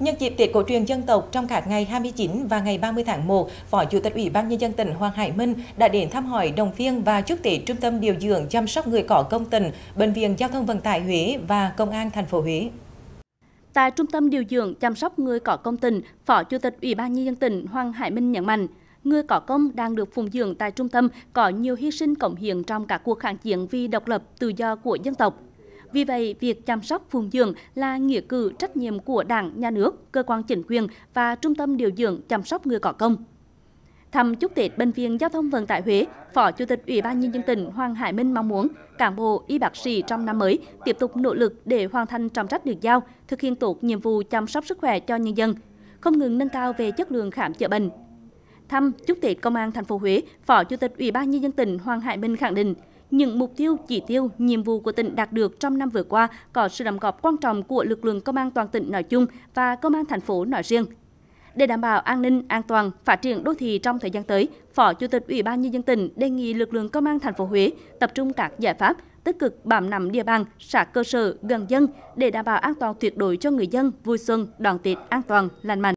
Nhân dịp tết cổ truyền dân tộc trong các ngày 29 và ngày 30 tháng 1, Phó Chủ tịch Ủy ban Nhân dân tỉnh Hoàng Hải Minh đã đến thăm hỏi đồng viên và chúc Tết Trung tâm Điều dưỡng chăm sóc người có công tỉnh, Bệnh viện Giao thông Vận tải Huế và Công an thành phố Huế. Tại Trung tâm Điều dưỡng chăm sóc người có công tỉnh, Phó Chủ tịch Ủy ban Nhân dân tỉnh Hoàng Hải Minh nhấn mạnh, người có công đang được phụng dưỡng tại trung tâm có nhiều hy sinh cộng hiến trong các cuộc kháng chiến vì độc lập, tự do của dân tộc. Vì vậy, việc chăm sóc phụng dưỡng là nghĩa cử trách nhiệm của Đảng, Nhà nước, cơ quan chính quyền và Trung tâm điều dưỡng chăm sóc người có công. Thăm chúc Tết Bệnh viện Giao thông Vận tải Huế, Phó Chủ tịch Ủy ban Nhân dân tỉnh Hoàng Hải Minh mong muốn cán bộ, y bác sĩ trong năm mới tiếp tục nỗ lực để hoàn thành trọng trách được giao, thực hiện tốt nhiệm vụ chăm sóc sức khỏe cho nhân dân, không ngừng nâng cao về chất lượng khám chữa bệnh. Thăm chúc Tết Công an thành phố Huế, Phó Chủ tịch Ủy ban Nhân dân tỉnh Hoàng Hải Minh khẳng định, những mục tiêu, chỉ tiêu, nhiệm vụ của tỉnh đạt được trong năm vừa qua có sự đóng góp quan trọng của lực lượng công an toàn tỉnh nói chung và công an thành phố nói riêng. Để đảm bảo an ninh, an toàn, phát triển đô thị trong thời gian tới, Phó Chủ tịch Ủy ban nhân dân tỉnh đề nghị lực lượng công an thành phố Huế tập trung các giải pháp tích cực bám nắm địa bàn, xã cơ sở, gần dân để đảm bảo an toàn tuyệt đối cho người dân vui xuân, đón Tết an toàn, lành mạnh.